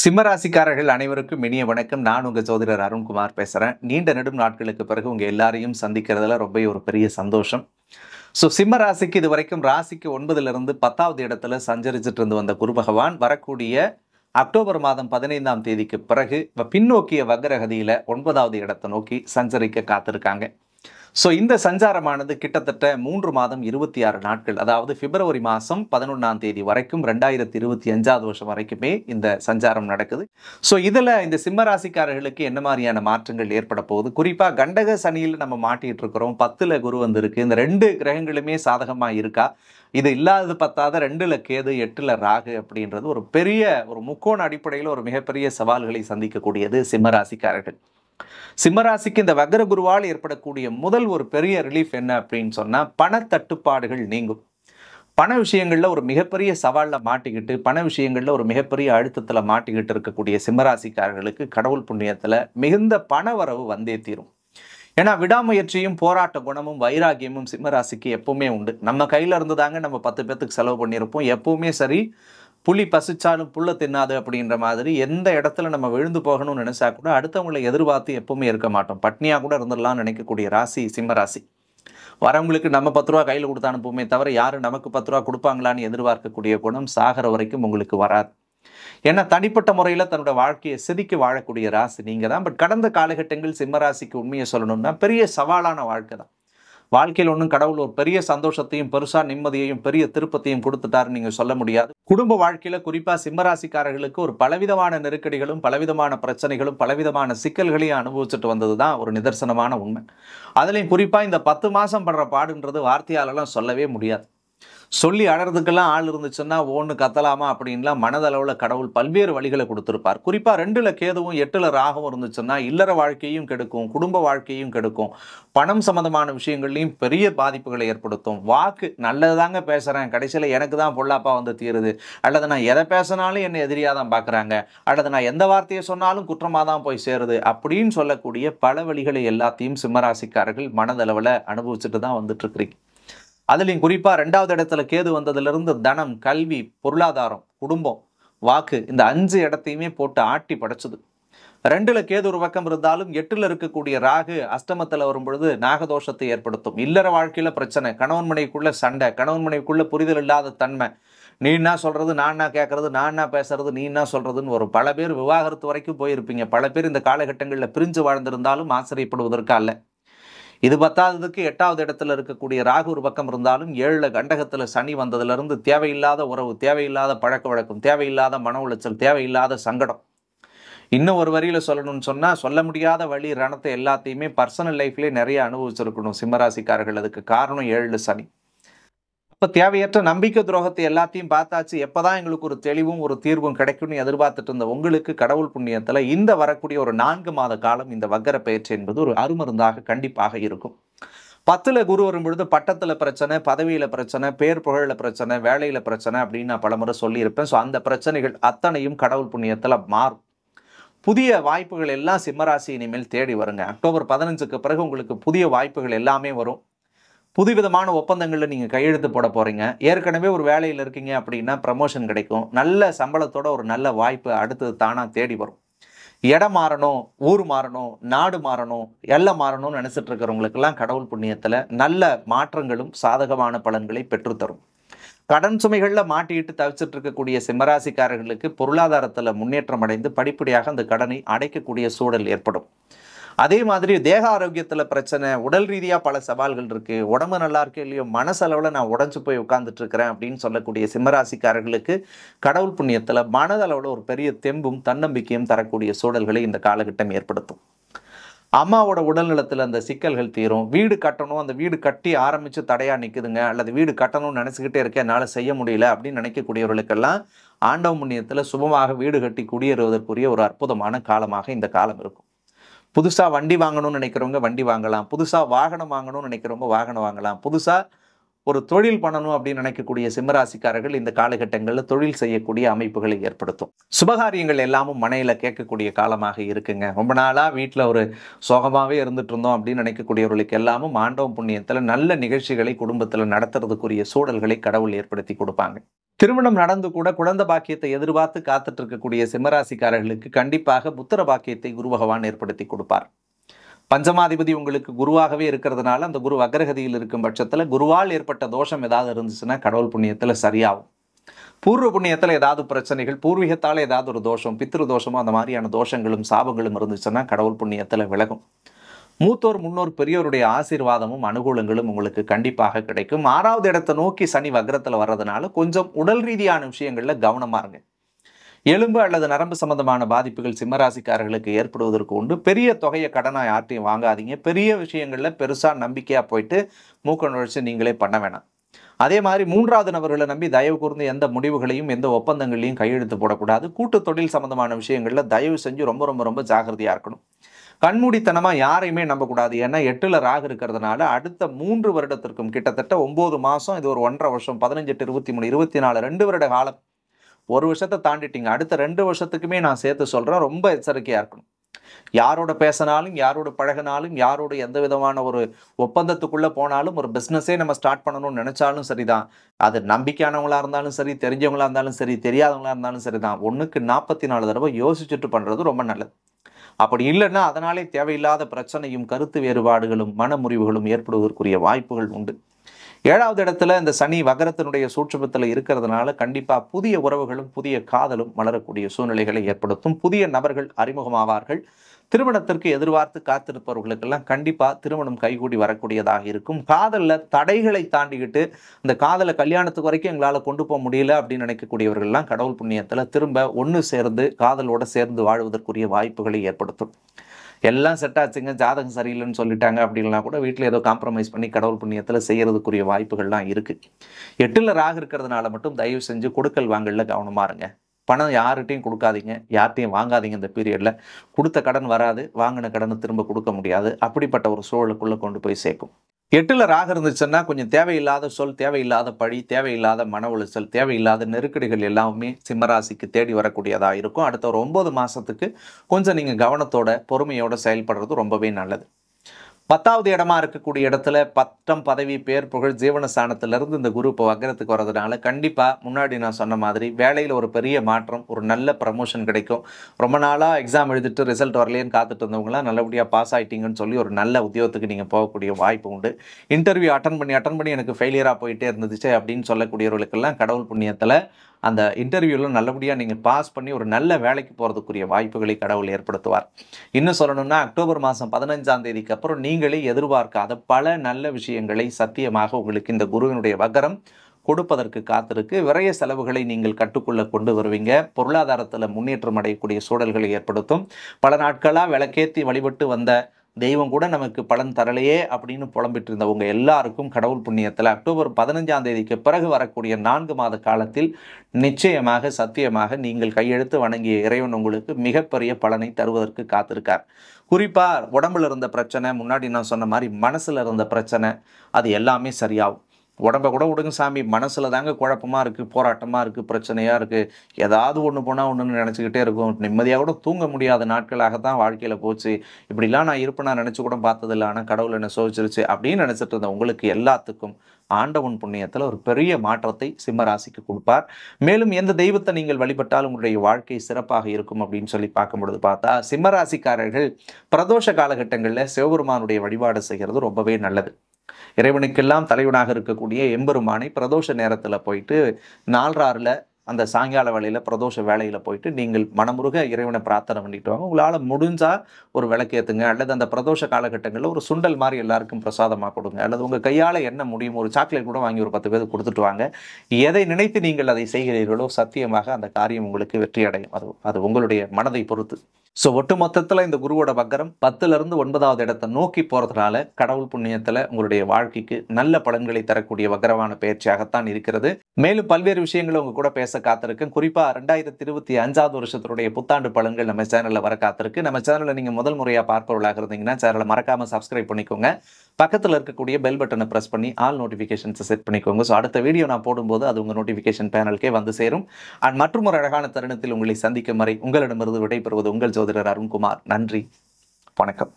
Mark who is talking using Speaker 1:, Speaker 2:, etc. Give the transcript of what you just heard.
Speaker 1: சிம்மராசிக்காரர்கள் அனைவருக்கும் இனிய வணக்கம் நான் உங்கள் ஜோதிடர் அருண்குமார் பேசுகிறேன் நீண்ட நெடும் நாட்களுக்கு பிறகு உங்கள் எல்லாரையும் சந்திக்கிறதுல ரொம்ப ஒரு பெரிய சந்தோஷம் ஸோ சிம்ம ராசிக்கு இது வரைக்கும் ராசிக்கு ஒன்பதுலேருந்து பத்தாவது இடத்துல சஞ்சரிச்சுட்டு இருந்து வந்த குரு பகவான் வரக்கூடிய அக்டோபர் மாதம் பதினைந்தாம் தேதிக்கு பிறகு பின்னோக்கிய வக்ரகதியில் ஒன்பதாவது இடத்தை நோக்கி சஞ்சரிக்க காத்திருக்காங்க ஸோ இந்த சஞ்சாரமானது கிட்டத்தட்ட மூன்று மாதம் இருபத்தி ஆறு நாட்கள் அதாவது பிப்ரவரி மாதம் பதினொன்றாம் தேதி வரைக்கும் ரெண்டாயிரத்தி இருபத்தி அஞ்சாவது வருஷம் வரைக்குமே இந்த சஞ்சாரம் நடக்குது ஸோ இதில் இந்த சிம்மராசிக்காரர்களுக்கு என்ன மாதிரியான மாற்றங்கள் ஏற்பட போகுது குறிப்பாக கண்டக சனியில் நம்ம மாட்டிகிட்டு இருக்கிறோம் பத்தில் குரு வந்திருக்கு இந்த ரெண்டு கிரகங்களுமே சாதகமாக இருக்கா இது இல்லாதது பத்தாத ரெண்டில் கேது எட்டில் ராகு அப்படின்றது ஒரு பெரிய ஒரு முக்கோண அடிப்படையில் ஒரு மிகப்பெரிய சவால்களை சந்திக்கக்கூடியது சிம்மராசிக்காரர்கள் சிம்மராசிக்கு இந்த வக்கர குருவால் ஏற்படக்கூடிய முதல் ஒரு பெரிய ரிலீஃப் என்ன அப்படின்னு சொன்னால் பணத்தட்டுப்பாடுகள் நீங்கும் பண விஷயங்களில் ஒரு மிகப்பெரிய சவாலில் மாட்டிக்கிட்டு பண விஷயங்களில் ஒரு மிகப்பெரிய அழுத்தத்தில் மாட்டிக்கிட்டு இருக்கக்கூடிய சிம்மராசிக்காரர்களுக்கு கடவுள் புண்ணியத்தில் மிகுந்த பண வரவு வந்தே தீரும் ஏன்னா விடாமுயற்சியும் போராட்ட குணமும் வைராகியமும் சிம்மராசிக்கு எப்பவுமே உண்டு நம்ம கையில் இருந்து தாங்க நம்ம பத்து பேத்துக்கு செலவு பண்ணியிருப்போம் எப்பவுமே சரி புலி பசிச்சாலும் புள்ள தின்னாது அப்படின்ற மாதிரி எந்த இடத்துல நம்ம விழுந்து போகணும்னு நினைச்சா கூட அடுத்தவங்களை எதிர்பார்த்து எப்பவுமே இருக்க மாட்டோம் பட்னியாக கூட இருந்துடலாம்னு நினைக்கக்கூடிய ராசி சிம்ம ராசி வரவங்களுக்கு நம்ம பத்து ரூபா கையில் கொடுத்த அனுப்புமே தவிர யாரும் நமக்கு பத்து ரூபா கொடுப்பாங்களான்னு எதிர்பார்க்கக்கூடிய குணம் சாகிற வரைக்கும் உங்களுக்கு வராது ஏன்னா தனிப்பட்ட முறையில் தன்னோட வாழ்க்கையை செதுக்கி வாழக்கூடிய ராசி நீங்கள் தான் பட் கடந்த காலகட்டங்கள் சிம்மராசிக்கு உண்மையை சொல்லணும்னா பெரிய சவாலான வாழ்க்கை தான் வாழ்க்கையில் ஒன்றும் கடவுள் ஒரு பெரிய சந்தோஷத்தையும் பெருசாக நிம்மதியையும் பெரிய திருப்பத்தையும் கொடுத்துட்டாரு நீங்கள் சொல்ல முடியாது குடும்ப வாழ்க்கையில் குறிப்பாக சிம்மராசிக்காரர்களுக்கு ஒரு பலவிதமான நெருக்கடிகளும் பலவிதமான பிரச்சனைகளும் பலவிதமான சிக்கல்களையும் அனுபவிச்சுட்டு வந்தது தான் ஒரு நிதர்சனமான உண்மை அதுலேயும் குறிப்பாக இந்த பத்து மாதம் படுற பாடுன்றது வார்த்தையாலெல்லாம் சொல்லவே முடியாது சொல்லி அழறதுக்கெல்லாம் ஆள் இருந்துச்சுன்னா ஒன்று கத்தலாமா அப்படின்லாம் மனதளவில் கடவுள் பல்வேறு வழிகளை கொடுத்துருப்பார் குறிப்பாக ரெண்டில் கேதுவும் எட்டில் ராகவும் இருந்துச்சுன்னா இல்லற வாழ்க்கையும் கெடுக்கும் குடும்ப வாழ்க்கையும் கெடுக்கும் பணம் சம்மந்தமான விஷயங்கள்லையும் பெரிய பாதிப்புகளை ஏற்படுத்தும் வாக்கு தாங்க பேசுகிறேன் கடைசியில் எனக்கு தான் பொள்ளாப்பா வந்து தீருது அல்லது நான் எதை பேசினாலும் என்னை எதிரியாக தான் பார்க்குறாங்க அல்லது நான் எந்த வார்த்தையை சொன்னாலும் குற்றமாக தான் போய் சேருது அப்படின்னு சொல்லக்கூடிய பல வழிகளை எல்லாத்தையும் சிம்மராசிக்காரர்கள் மனதளவில் அனுபவிச்சுட்டு தான் வந்துட்டுருக்குறீங்க அதுலேயும் குறிப்பாக ரெண்டாவது இடத்துல கேது வந்ததுலேருந்து தனம் கல்வி பொருளாதாரம் குடும்பம் வாக்கு இந்த அஞ்சு இடத்தையுமே போட்டு ஆட்டி படைச்சது ரெண்டில் கேது ஒரு பக்கம் இருந்தாலும் எட்டில் இருக்கக்கூடிய ராகு அஷ்டமத்தில் வரும் பொழுது நாகதோஷத்தை ஏற்படுத்தும் இல்லற வாழ்க்கையில் பிரச்சனை கணவன் சண்டை கணவன் புரிதல் இல்லாத தன்மை நீ நான் என்ன கேட்குறது நான் என்ன பேசுறது நீ என்ன சொல்கிறதுன்னு ஒரு பல பேர் விவாகரத்து வரைக்கும் போயிருப்பீங்க பல பேர் இந்த காலகட்டங்களில் பிரிஞ்சு வாழ்ந்திருந்தாலும் ஆசிரியப்படுவதற்காக இல்லை இது பத்தாவதுக்கு எட்டாவது இடத்துல இருக்கக்கூடிய ராகுர் பக்கம் இருந்தாலும் ஏழில் கண்டகத்தில் சனி வந்ததுலேருந்து தேவையில்லாத உறவு தேவையில்லாத பழக்க வழக்கம் தேவையில்லாத மன உளைச்சல் தேவையில்லாத சங்கடம் இன்னும் ஒரு வரியில் சொல்லணும்னு சொன்னால் சொல்ல முடியாத வழி ரணத்தை எல்லாத்தையுமே பர்சனல் லைஃப்லேயே நிறைய அனுபவிச்சிருக்கணும் சிம்மராசிக்காரர்கள் அதுக்கு காரணம் ஏழு சனி இப்போ தேவையற்ற நம்பிக்கை துரோகத்தை எல்லாத்தையும் பார்த்தாச்சு எப்போ தான் எங்களுக்கு ஒரு தெளிவும் ஒரு தீர்வும் கிடைக்கும்னு எதிர்பார்த்துட்டு இருந்த உங்களுக்கு கடவுள் புண்ணியத்தில் இந்த வரக்கூடிய ஒரு நான்கு மாத காலம் இந்த வக்கர பயிற்சி என்பது ஒரு அருமருந்தாக கண்டிப்பாக இருக்கும் பத்தில் குரு வரும் பொழுது பட்டத்தில் பிரச்சனை பதவியில் பிரச்சனை பேர் புகழில் பிரச்சனை வேலையில் பிரச்சனை அப்படின்னு நான் பலமுறை சொல்லியிருப்பேன் ஸோ அந்த பிரச்சனைகள் அத்தனையும் கடவுள் புண்ணியத்தில் மாறும் புதிய வாய்ப்புகள் எல்லாம் சிம்மராசி இனிமேல் தேடி வருங்க அக்டோபர் பதினஞ்சுக்கு பிறகு உங்களுக்கு புதிய வாய்ப்புகள் எல்லாமே வரும் புதுவிதமான ஒப்பந்தங்களில் நீங்கள் கையெழுத்து போட போகிறீங்க ஏற்கனவே ஒரு வேலையில் இருக்கீங்க அப்படின்னா ப்ரமோஷன் கிடைக்கும் நல்ல சம்பளத்தோட ஒரு நல்ல வாய்ப்பு அடுத்தது தானாக தேடி வரும் இடம் மாறணும் ஊர் மாறணும் நாடு மாறணும் எல்லாம் மாறணும்னு நினச்சிட்டு இருக்கிறவங்களுக்கெல்லாம் கடவுள் புண்ணியத்தில் நல்ல மாற்றங்களும் சாதகமான பலன்களை பெற்றுத்தரும் கடன் சுமைகளில் மாட்டிட்டு தவிச்சிட்டு இருக்கக்கூடிய சிம்மராசிக்காரர்களுக்கு பொருளாதாரத்தில் முன்னேற்றம் அடைந்து படிப்படியாக அந்த கடனை அடைக்கக்கூடிய சூழல் ஏற்படும் அதே மாதிரி தேக ஆரோக்கியத்தில் பிரச்சனை உடல் ரீதியாக பல சவால்கள் இருக்குது உடம்பு நல்லா இருக்கு இல்லையோ மனசளவில் நான் உடஞ்சி போய் உட்காந்துட்ருக்கிறேன் அப்படின்னு சொல்லக்கூடிய சிம்மராசிக்காரர்களுக்கு கடவுள் புண்ணியத்தில் மனதளவில் ஒரு பெரிய தெம்பும் தன்னம்பிக்கையும் தரக்கூடிய சூழல்களை இந்த காலகட்டம் ஏற்படுத்தும் அம்மாவோட உடல்நலத்தில் அந்த சிக்கல்கள் தீரும் வீடு கட்டணும் அந்த வீடு கட்டி ஆரம்பித்து தடையாக நிற்குதுங்க அல்லது வீடு கட்டணும்னு நினச்சிக்கிட்டே இருக்கேன் என்னால் செய்ய முடியல அப்படின்னு நினைக்கக்கூடியவர்களுக்கெல்லாம் ஆண்டவ முன்னியத்தில் சுபமாக வீடு கட்டி குடியேறுவதற்குரிய ஒரு அற்புதமான காலமாக இந்த காலம் இருக்கும் புதுசாக வண்டி வாங்கணும்னு நினைக்கிறவங்க வண்டி வாங்கலாம் புதுசாக வாகனம் வாங்கணும்னு நினைக்கிறவங்க வாகனம் வாங்கலாம் புதுசாக ஒரு தொழில் பண்ணணும் அப்படின்னு நினைக்கக்கூடிய சிம்மராசிக்காரர்கள் இந்த காலகட்டங்களில் தொழில் செய்யக்கூடிய அமைப்புகளை ஏற்படுத்தும் சுபகாரியங்கள் எல்லாமும் மனையில் கேட்கக்கூடிய காலமாக இருக்குங்க ரொம்ப நாளாக வீட்டில் ஒரு சோகமாகவே இருந்துட்டு இருந்தோம் அப்படின்னு நினைக்கக்கூடியவர்களுக்கு எல்லாமும் ஆண்டவம் புண்ணியத்தில் நல்ல நிகழ்ச்சிகளை குடும்பத்தில் நடத்துறதுக்குரிய சூழல்களை கடவுள் ஏற்படுத்தி கொடுப்பாங்க திருமணம் நடந்து கூட குழந்த பாக்கியத்தை எதிர்பார்த்து காத்துட்டு இருக்கக்கூடிய சிம்மராசிக்காரர்களுக்கு கண்டிப்பாக புத்திர பாக்கியத்தை குரு பகவான் ஏற்படுத்தி கொடுப்பார் பஞ்சமாதிபதி உங்களுக்கு குருவாகவே இருக்கிறதுனால அந்த குரு அக்ரகதியில் இருக்கும் பட்சத்தில் குருவால் ஏற்பட்ட தோஷம் ஏதாவது இருந்துச்சுன்னா கடவுள் புண்ணியத்தில் சரியாகும் பூர்வ புண்ணியத்தில் ஏதாவது பிரச்சனைகள் பூர்வீகத்தால் ஏதாவது ஒரு தோஷம் பித்ரு தோஷமோ அந்த மாதிரியான தோஷங்களும் சாபங்களும் இருந்துச்சுன்னா கடவுள் புண்ணியத்தில் விலகும் மூத்தோர் முன்னோர் பெரியோருடைய ஆசீர்வாதமும் அனுகூலங்களும் உங்களுக்கு கண்டிப்பாக கிடைக்கும் ஆறாவது இடத்தை நோக்கி சனி வக்ரத்தில் வர்றதுனால கொஞ்சம் உடல் ரீதியான விஷயங்களில் கவனமாக இருங்க எலும்பு அல்லது நரம்பு சம்பந்தமான பாதிப்புகள் சிம்மராசிக்காரர்களுக்கு ஏற்படுவதற்கு உண்டு பெரிய தொகையை கடனை யார்ட்டையும் வாங்காதீங்க பெரிய விஷயங்களில் பெருசாக நம்பிக்கையாக போயிட்டு மூக்க நுழைச்சி நீங்களே பண்ண வேணாம் அதே மாதிரி மூன்றாவது நபர்களை நம்பி தயவு கூர்ந்து எந்த முடிவுகளையும் எந்த ஒப்பந்தங்களையும் கையெழுத்து போடக்கூடாது கூட்டு தொழில் சம்பந்தமான விஷயங்களில் தயவு செஞ்சு ரொம்ப ரொம்ப ரொம்ப ஜாகிரதையாக இருக்கணும் கண்மூடித்தனமாக யாரையுமே நம்பக்கூடாது ஏன்னா எட்டில் ராகு இருக்கிறதுனால அடுத்த மூன்று வருடத்திற்கும் கிட்டத்தட்ட ஒம்பது மாதம் இது ஒரு ஒன்றரை வருஷம் பதினஞ்சு எட்டு இருபத்தி மூணு இருபத்தி நாலு ரெண்டு வருட காலம் ஒரு வருஷத்தை தாண்டிட்டீங்க அடுத்த ரெண்டு வருஷத்துக்குமே நான் சேர்த்து சொல்கிறேன் ரொம்ப எச்சரிக்கையாக இருக்கணும் யாரோட பேசினாலும் யாரோட பழகினாலும் யாரோட எந்த விதமான ஒரு ஒப்பந்தத்துக்குள்ளே போனாலும் ஒரு பிஸ்னஸே நம்ம ஸ்டார்ட் பண்ணணும்னு நினச்சாலும் சரி தான் அது நம்பிக்கையானவங்களாக இருந்தாலும் சரி தெரிஞ்சவங்களாக இருந்தாலும் சரி தெரியாதவங்களாக இருந்தாலும் சரி தான் ஒன்றுக்கு நாற்பத்தி நாலு தடவை யோசிச்சுட்டு பண்ணுறது ரொம்ப நல்லது அப்படி இல்லைன்னா அதனாலே தேவையில்லாத பிரச்சனையும் கருத்து வேறுபாடுகளும் மன முறிவுகளும் ஏற்படுவதற்குரிய வாய்ப்புகள் உண்டு ஏழாவது இடத்துல இந்த சனி வகரத்தினுடைய சூட்சமத்தில் இருக்கிறதுனால கண்டிப்பாக புதிய உறவுகளும் புதிய காதலும் வளரக்கூடிய சூழ்நிலைகளை ஏற்படுத்தும் புதிய நபர்கள் அறிமுகமாவார்கள் திருமணத்திற்கு எதிர்பார்த்து காத்திருப்பவர்களுக்கெல்லாம் கண்டிப்பாக திருமணம் கைகூடி வரக்கூடியதாக இருக்கும் காதலில் தடைகளை தாண்டிக்கிட்டு இந்த காதலை கல்யாணத்துக்கு வரைக்கும் எங்களால் கொண்டு போக முடியல அப்படின்னு நினைக்கக்கூடியவர்கள்லாம் கடவுள் புண்ணியத்தில் திரும்ப ஒன்று சேர்ந்து காதலோடு சேர்ந்து வாழ்வதற்குரிய வாய்ப்புகளை ஏற்படுத்தும் எல்லாம் செட் ஆச்சுங்க ஜாதகம் சரியில்லைன்னு சொல்லிட்டாங்க அப்படின்னா கூட வீட்டில் ஏதோ காம்ப்ரமைஸ் பண்ணி கடவுள் புண்ணியத்தில் செய்கிறதுக்குரிய வாய்ப்புகள்லாம் இருக்குது எட்டில் ராகு இருக்கிறதுனால மட்டும் தயவு செஞ்சு கொடுக்கல் வாங்கலில் கவனமாக இருங்க பணம் யார்கிட்டையும் கொடுக்காதீங்க யார்கிட்டையும் வாங்காதீங்க இந்த பீரியடில் கொடுத்த கடன் வராது வாங்கின கடனை திரும்ப கொடுக்க முடியாது அப்படிப்பட்ட ஒரு சூழலுக்குள்ளே கொண்டு போய் சேர்க்கும் எட்டில் ராக இருந்துச்சுன்னா கொஞ்சம் தேவையில்லாத சொல் தேவையில்லாத பழி தேவையில்லாத மன உளைச்சல் தேவையில்லாத நெருக்கடிகள் எல்லாமே சிம்மராசிக்கு தேடி வரக்கூடியதாக இருக்கும் அடுத்த ஒரு ஒன்பது மாதத்துக்கு கொஞ்சம் நீங்கள் கவனத்தோட பொறுமையோட செயல்படுறது ரொம்பவே நல்லது பத்தாவது இடமா இருக்கக்கூடிய இடத்துல பத்தம் பதவி பேர் புகழ் ஜீவன ஸ்தானத்திலிருந்து இந்த குரு இப்போ வக்கரத்துக்கு வரதுனால கண்டிப்பாக முன்னாடி நான் சொன்ன மாதிரி வேலையில் ஒரு பெரிய மாற்றம் ஒரு நல்ல ப்ரமோஷன் கிடைக்கும் ரொம்ப நாளாக எக்ஸாம் எழுதிட்டு ரிசல்ட் வரலேன்னு காத்துட்டு இருந்தவங்களாம் நல்லபடியாக பாஸ் ஆகிட்டீங்கன்னு சொல்லி ஒரு நல்ல உத்தியோகத்துக்கு நீங்கள் போகக்கூடிய வாய்ப்பு உண்டு இன்டர்வியூ அட்டன் பண்ணி அட்டன் பண்ணி எனக்கு ஃபெயிலியராக போயிட்டே இருந்துச்சு அப்படின்னு சொல்லக்கூடியவர்களுக்கெல்லாம் கடவுள் புண்ணியத்தில் அந்த இன்டர்வியூவில் நல்லபடியாக நீங்கள் பாஸ் பண்ணி ஒரு நல்ல வேலைக்கு போகிறதுக்குரிய வாய்ப்புகளை கடவுள் ஏற்படுத்துவார் இன்னும் சொல்லணும்னா அக்டோபர் மாதம் பதினஞ்சாம் தேதிக்கு அப்புறம் நீங்களே எதிர்பார்க்காத பல நல்ல விஷயங்களை சத்தியமாக உங்களுக்கு இந்த குருவினுடைய வக்கரம் கொடுப்பதற்கு காத்திருக்கு விரைய செலவுகளை நீங்கள் கட்டுக்குள்ளே கொண்டு வருவீங்க பொருளாதாரத்தில் முன்னேற்றம் அடையக்கூடிய சூழல்களை ஏற்படுத்தும் பல நாட்களாக விளக்கேற்றி வழிபட்டு வந்த தெய்வம் கூட நமக்கு பலன் தரலையே அப்படின்னு புலம்பிட்டு இருந்தவங்க எல்லாருக்கும் கடவுள் புண்ணியத்தில் அக்டோபர் பதினஞ்சாம் தேதிக்கு பிறகு வரக்கூடிய நான்கு மாத காலத்தில் நிச்சயமாக சத்தியமாக நீங்கள் கையெழுத்து வணங்கிய இறைவன் உங்களுக்கு மிகப்பெரிய பலனை தருவதற்கு காத்திருக்கார் குறிப்பாக உடம்புல இருந்த பிரச்சனை முன்னாடி நான் சொன்ன மாதிரி மனசில் இருந்த பிரச்சனை அது எல்லாமே சரியாகும் உடம்பை கூட விடுங்க சாமி மனசில் தாங்க குழப்பமாக இருக்குது போராட்டமாக இருக்குது பிரச்சனையாக இருக்குது ஏதாவது ஒன்று போனால் ஒன்றுன்னு நினச்சிக்கிட்டே இருக்கும் நிம்மதியாக கூட தூங்க முடியாத நாட்களாக தான் வாழ்க்கையில் போச்சு இப்படிலாம் நான் இருப்பேன் நான் நினச்சி கூட பார்த்ததில்ல ஆனால் கடவுள் என்ன சோதிச்சிருச்சு அப்படின்னு நினச்சிட்டு இருந்தேன் உங்களுக்கு எல்லாத்துக்கும் ஆண்டவன் புண்ணியத்தில் ஒரு பெரிய மாற்றத்தை சிம்மராசிக்கு கொடுப்பார் மேலும் எந்த தெய்வத்தை நீங்கள் வழிபட்டால் உங்களுடைய வாழ்க்கை சிறப்பாக இருக்கும் அப்படின்னு சொல்லி பார்க்கும் பொழுது பார்த்தா சிம்மராசிக்காரர்கள் பிரதோஷ காலகட்டங்களில் சிவபெருமானுடைய வழிபாடு செய்கிறது ரொம்பவே நல்லது இறைவனுக்கெல்லாம் தலைவனாக இருக்கக்கூடிய எம்பெருமானை பிரதோஷ நேரத்தில் போயிட்டு நால்றாறில் அந்த சாயங்கால வேலையில் பிரதோஷ வேலையில் போயிட்டு நீங்கள் மனமுருக இறைவனை பிரார்த்தனை பண்ணிட்டு வாங்க உங்களால் முடிஞ்சால் ஒரு விளக்கேற்றுங்க அல்லது அந்த பிரதோஷ காலகட்டங்களில் ஒரு சுண்டல் மாதிரி எல்லாருக்கும் பிரசாதமாக கொடுங்க அல்லது உங்கள் கையால் என்ன முடியும் ஒரு சாக்லேட் கூட வாங்கி ஒரு பத்து பேர் கொடுத்துட்டு வாங்க எதை நினைத்து நீங்கள் அதை செய்கிறீர்களோ சத்தியமாக அந்த காரியம் உங்களுக்கு வெற்றி அடையும் அது அது உங்களுடைய மனதை பொறுத்து ஸோ ஒட்டு மொத்தத்தில் இந்த குருவோட வக்கரம் பத்துலேருந்து ஒன்பதாவது இடத்தை நோக்கி போகிறதுனால கடவுள் புண்ணியத்தில் உங்களுடைய வாழ்க்கைக்கு நல்ல பலன்களை தரக்கூடிய வக்கரமான பயிற்சியாகத்தான் இருக்கிறது மேலும் பல்வேறு விஷயங்களை உங்கள் கூட பேச காத்திருக்கேன் குறிப்பாக ரெண்டாயிரத்தி இருபத்தி அஞ்சாவது வருஷத்தினுடைய புத்தாண்டு பலன்கள் நம்ம சேனலில் வர காத்திருக்கு நம்ம சேனலில் நீங்கள் முதல் முறையாக பார்ப்பவர்களாக இருந்தீங்கன்னா சேனலை மறக்காமல் சப்ஸ்கிரைப் பண்ணிக்கோங்க பக்கத்தில் இருக்கக்கூடிய பெல் பட்டனை ப்ரெஸ் பண்ணி ஆல் நோட்டிஃபிகேஷன்ஸை செட் பண்ணிக்கோங்க ஸோ அடுத்த வீடியோ நான் போடும்போது அது உங்கள் நோட்டிஃபிகேஷன் பேனலுக்கே வந்து சேரும் அண்ட் மற்றும் ஒரு அழகான தருணத்தில் உங்களை சந்திக்கும் வரை உங்களிடமிருந்து விடைபெறுவது உங்கள் ஜோதி சகோதரர் அருண்குமார் நன்றி வணக்கம்